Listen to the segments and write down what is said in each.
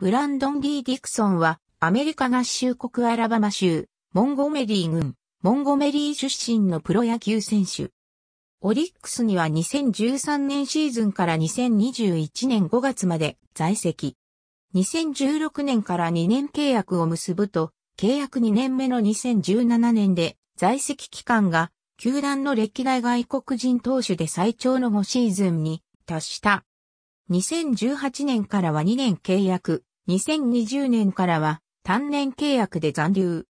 ブランドン・リー・ディクソンは、アメリカ合衆国アラバマ州、モンゴメリー郡、モンゴメリー出身のプロ野球選手。オリックスには2013年シーズンから2021年5月まで在籍。2016年から2年契約を結ぶと、契約2年目の2017年で在籍期間が球団の歴代外国人投手で最長の5シーズンに達した。2018年からは2年契約、2020年からは単年契約で残留。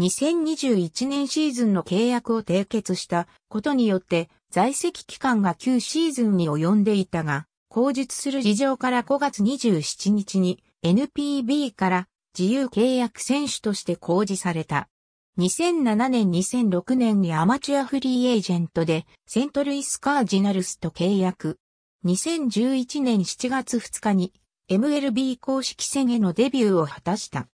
2021年シーズンの契約を締結したことによって在籍期間が9シーズンに及んでいたが、口述する事情から5月27日に NPB から自由契約選手として公示された。2007年2006年にアマチュアフリーエージェントでセントルイスカージナルスと契約。2011年7月2日に MLB 公式戦へのデビューを果たした。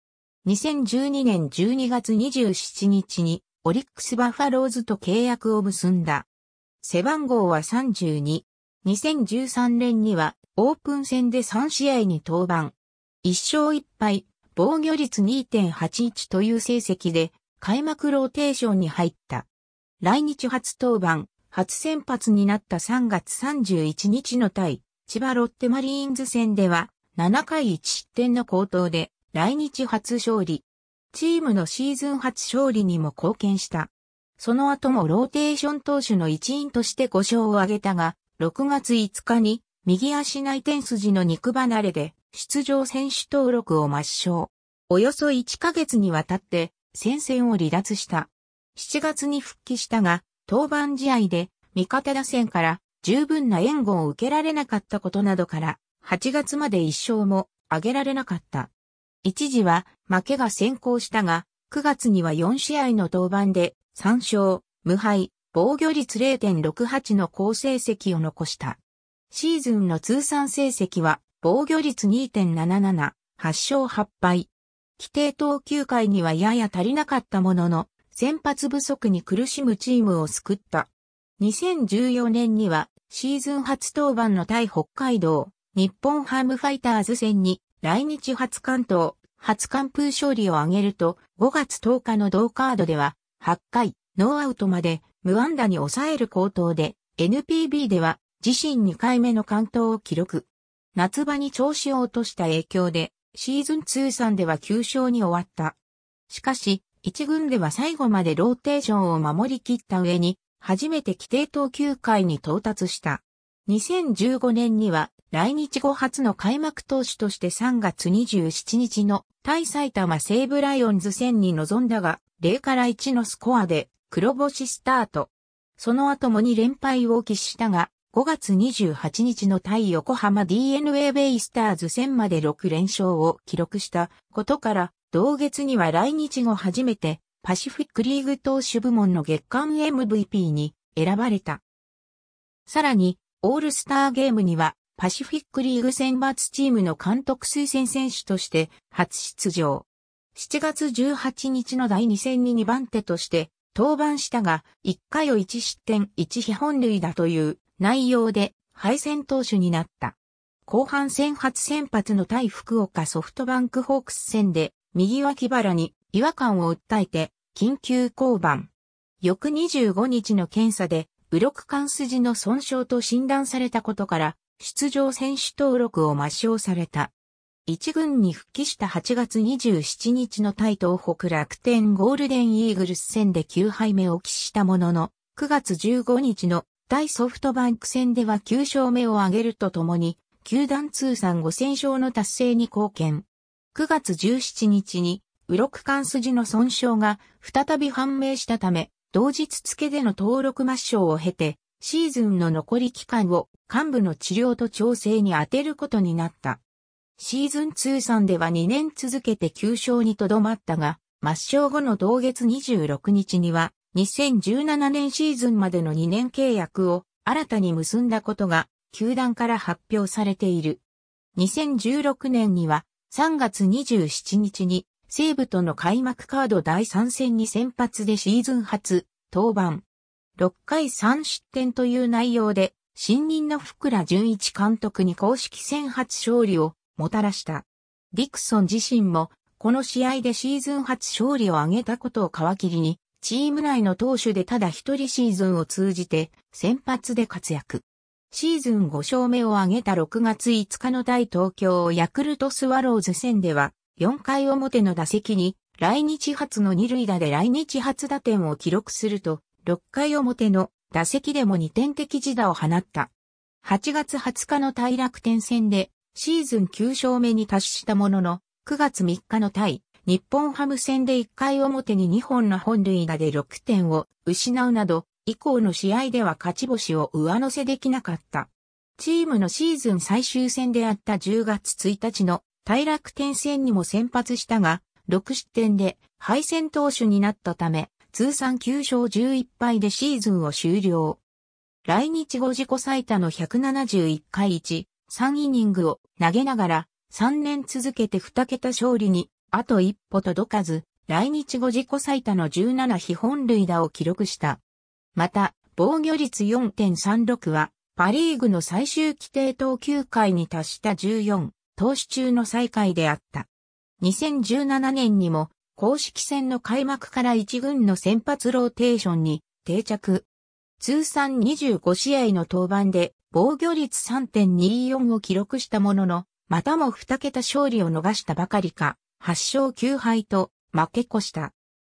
2012年12月27日にオリックスバファローズと契約を結んだ。背番号は32。2013年にはオープン戦で3試合に登板。1勝1敗、防御率2.81という成績で開幕ローテーションに入った。来日初登板、初先発になった3月31日の対千葉ロッテマリーンズ戦では7回1失点の高騰で来日初勝利。チームのシーズン初勝利にも貢献した。その後もローテーション投手の一員として5勝を挙げたが、6月5日に右足内転筋の肉離れで出場選手登録を抹消。およそ1ヶ月にわたって戦線を離脱した。7月に復帰したが、登板試合で味方打線から十分な援護を受けられなかったことなどから、8月まで一勝も挙げられなかった。一時は負けが先行したが、9月には4試合の登板で3勝、無敗、防御率0.68の好成績を残した。シーズンの通算成績は防御率2.77、8勝8敗。規定投球回にはやや足りなかったものの、先発不足に苦しむチームを救った。2014年にはシーズン初登板の対北海道日本ハムファイターズ戦に来日初関東、初完封勝利を挙げると、5月10日の同カードでは、8回、ノーアウトまで、無安打に抑える高投で、NPB では、自身2回目の関東を記録。夏場に調子を落とした影響で、シーズン通算では9勝に終わった。しかし、1軍では最後までローテーションを守り切った上に、初めて規定投球回に到達した。2015年には来日後初の開幕投手として3月27日の対埼玉西武ライオンズ戦に臨んだが、0から1のスコアで黒星スタート。その後も2連敗を喫したが、5月28日の対横浜 DNA ベイスターズ戦まで6連勝を記録したことから、同月には来日後初めてパシフィックリーグ投手部門の月間 MVP に選ばれた。さらに、オールスターゲームにはパシフィックリーグ選抜チームの監督推薦選手として初出場。7月18日の第2戦に2番手として登板したが、1回を1失点1非本塁打という内容で敗戦投手になった。後半戦初先発の対福岡ソフトバンクホークス戦で右脇腹に違和感を訴えて緊急降板。翌25日の検査で、右肋間筋の損傷と診断されたことから、出場選手登録を抹消された。一軍に復帰した8月27日の対東北楽天ゴールデンイーグルス戦で9敗目を喫したものの、9月15日の対ソフトバンク戦では9勝目を挙げるとともに、球団通算5000勝の達成に貢献。9月17日に、右六間筋の損傷が再び判明したため、同日付での登録抹消を経て、シーズンの残り期間を幹部の治療と調整に充てることになった。シーズン通算では2年続けて9勝にとどまったが、抹消後の同月26日には、2017年シーズンまでの2年契約を新たに結んだことが、球団から発表されている。2016年には、3月27日に、西武との開幕カード第3戦に先発でシーズン初、登板。6回3失点という内容で、新任の福良純一監督に公式戦初勝利をもたらした。ディクソン自身も、この試合でシーズン初勝利を挙げたことを皮切りに、チーム内の投手でただ一人シーズンを通じて、先発で活躍。シーズン5勝目を挙げた6月5日の大東京ヤクルトスワローズ戦では、4回表の打席に、来日初の二塁打で来日初打点を記録すると、6回表の打席でも2点的自打を放った。8月20日の対楽天戦でシーズン9勝目に達したものの、9月3日の対日本ハム戦で1回表に2本の本塁打で6点を失うなど、以降の試合では勝ち星を上乗せできなかった。チームのシーズン最終戦であった10月1日の対楽天戦にも先発したが、6失点で敗戦投手になったため、通算9勝11敗でシーズンを終了。来日後自己最多の171回1、3イニングを投げながら、3年続けて2桁勝利に、あと一歩届かず、来日後自己最多の17非本塁打を記録した。また、防御率4.36は、パリーグの最終規定投球回に達した14、投手中の最下位であった。2017年にも、公式戦の開幕から1軍の先発ローテーションに定着。通算25試合の登板で防御率3.24を記録したものの、またも2桁勝利を逃したばかりか、8勝9敗と負け越した。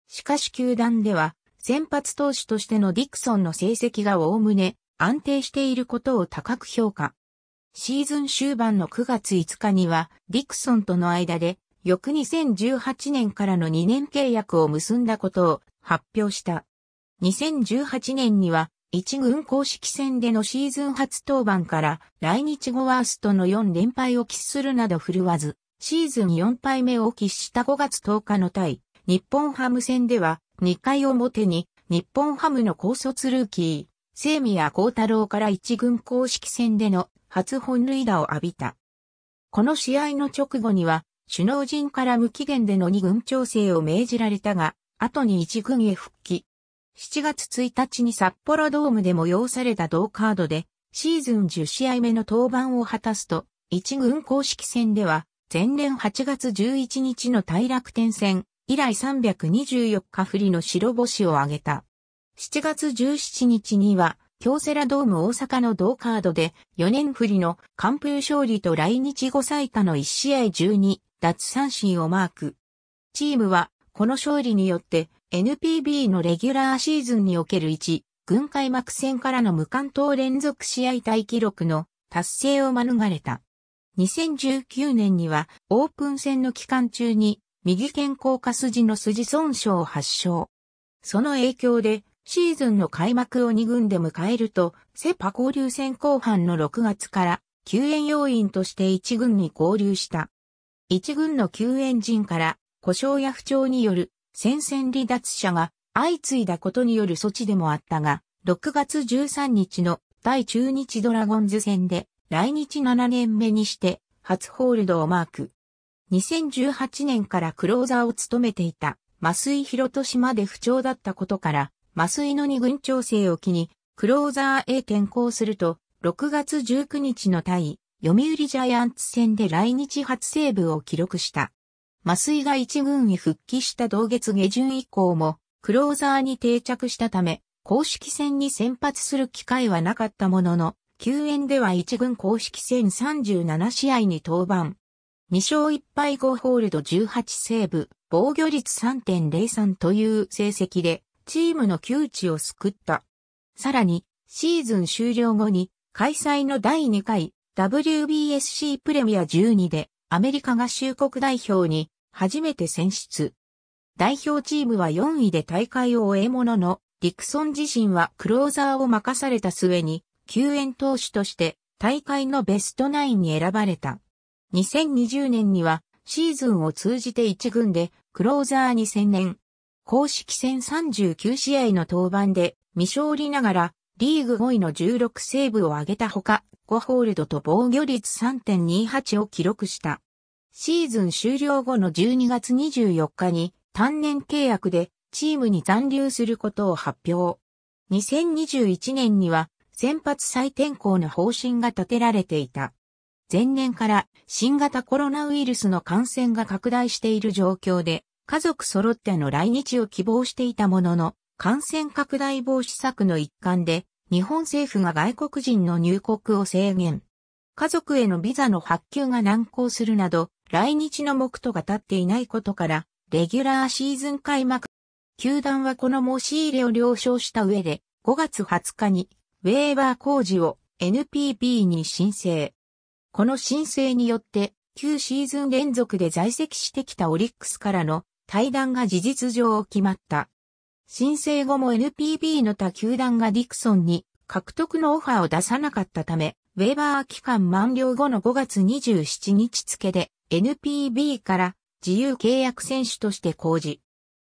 しかし球団では、先発投手としてのディクソンの成績がおおむね安定していることを高く評価。シーズン終盤の9月5日には、ディクソンとの間で翌2018年からの2年契約を結んだことを発表した。2018年には、一軍公式戦でのシーズン初登板から来日後ワーストの4連敗を喫するなど振るわず、シーズン4敗目を喫した5月10日の対、日本ハム戦では、2回表に、日本ハムの高卒ルーキー、生宮幸太郎から一軍公式戦での初本塁打を浴びた。この試合の直後には、首脳陣から無期限での2軍調整を命じられたが、後に1軍へ復帰。7月1日に札幌ドームで催された同カードで、シーズン10試合目の登板を果たすと、1軍公式戦では、前年8月11日の大楽天戦、以来324日振りの白星を挙げた。7月17日には、京セラドーム大阪の同カードで4年振りの完封勝利と来日後最多の1試合12奪三振をマーク。チームは、この勝利によって、NPB のレギュラーシーズンにおける1、軍開幕戦からの無関東連続試合対記録の達成を免れた。2019年には、オープン戦の期間中に、右肩甲下筋の筋損傷を発症。その影響で、シーズンの開幕を2軍で迎えると、セパ交流戦後半の6月から、救援要員として1軍に合流した。一軍の救援陣から故障や不調による戦線離脱者が相次いだことによる措置でもあったが、6月13日の対中日ドラゴンズ戦で来日7年目にして初ホールドをマーク。2018年からクローザーを務めていた酔広博俊まで不調だったことから、麻酔の二軍調整を機に、クローザーへ転向すると、6月19日の対読売ジャイアンツ戦で来日初セーブを記録した。麻酔が一軍へ復帰した同月下旬以降も、クローザーに定着したため、公式戦に先発する機会はなかったものの、救援では一軍公式戦37試合に登板。2勝1敗5ホールド18セーブ、防御率3.03という成績で、チームの窮地を救った。さらに、シーズン終了後に、開催の第2回 WBSC プレミア12でアメリカ合衆国代表に初めて選出。代表チームは4位で大会を終えものの、ディクソン自身はクローザーを任された末に、救援投手として大会のベストナインに選ばれた。2020年にはシーズンを通じて1軍でクローザーに専念。公式戦39試合の登板で未勝利ながらリーグ5位の16セーブを挙げたほか、5ホールドと防御率3.28を記録した。シーズン終了後の12月24日に単年契約でチームに残留することを発表。2021年には先発再転校の方針が立てられていた。前年から新型コロナウイルスの感染が拡大している状況で家族揃っての来日を希望していたものの感染拡大防止策の一環で、日本政府が外国人の入国を制限。家族へのビザの発給が難航するなど、来日の目途が立っていないことから、レギュラーシーズン開幕。球団はこの申し入れを了承した上で、5月20日に、ウェーバー工事を NPB に申請。この申請によって、9シーズン連続で在籍してきたオリックスからの対談が事実上決まった。申請後も NPB の他球団がディクソンに獲得のオファーを出さなかったため、ウェーバー期間満了後の5月27日付で NPB から自由契約選手として公示。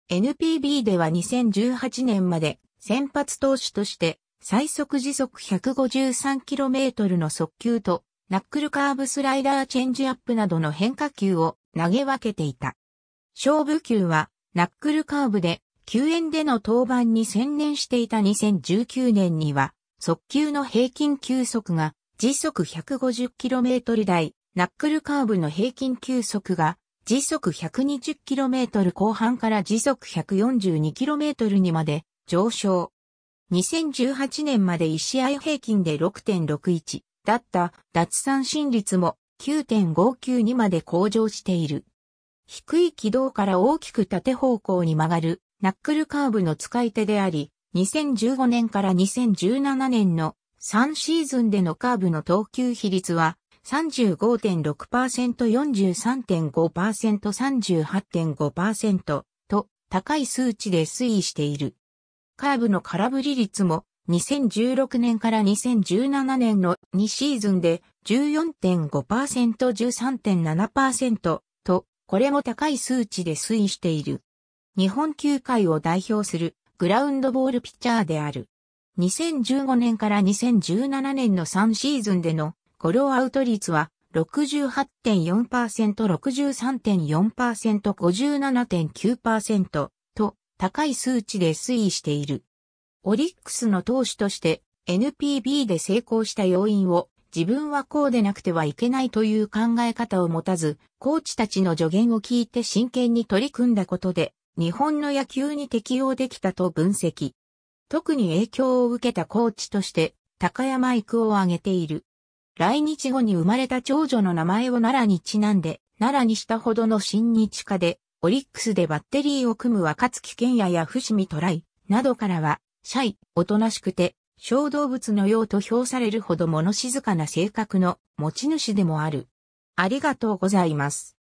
NPB では2018年まで先発投手として最速時速 153km の速球とナックルカーブスライダーチェンジアップなどの変化球を投げ分けていた。勝負球はナックルカーブで救援での登板に専念していた2019年には、速球の平均球速が時速 150km 台、ナックルカーブの平均球速が時速 120km 後半から時速 142km にまで上昇。2018年まで1試合平均で6.61だった脱三振率も9.59にまで向上している。低い軌道から大きく縦方向に曲がるナックルカーブの使い手であり、2015年から2017年の3シーズンでのカーブの投球比率は 35.6%43.5%38.5% と高い数値で推移している。カーブの空振り率も2016年から2017年の2シーズンで 14.5%13.7% とこれも高い数値で推移している。日本球界を代表するグラウンドボールピッチャーである。2015年から2017年の3シーズンでのゴロアウト率は68.4%、63.4%、57.9%と高い数値で推移している。オリックスの投手として NPB で成功した要因を自分はこうでなくてはいけないという考え方を持たず、コーチたちの助言を聞いて真剣に取り組んだことで、日本の野球に適応できたと分析。特に影響を受けたコーチとして、高山育を挙げている。来日後に生まれた長女の名前を奈良にちなんで、奈良にしたほどの新日課で、オリックスでバッテリーを組む若月健也や伏見トライ、などからは、シャイ、おとなしくて、小動物のようと評されるほど物静かな性格の持ち主でもある。ありがとうございます。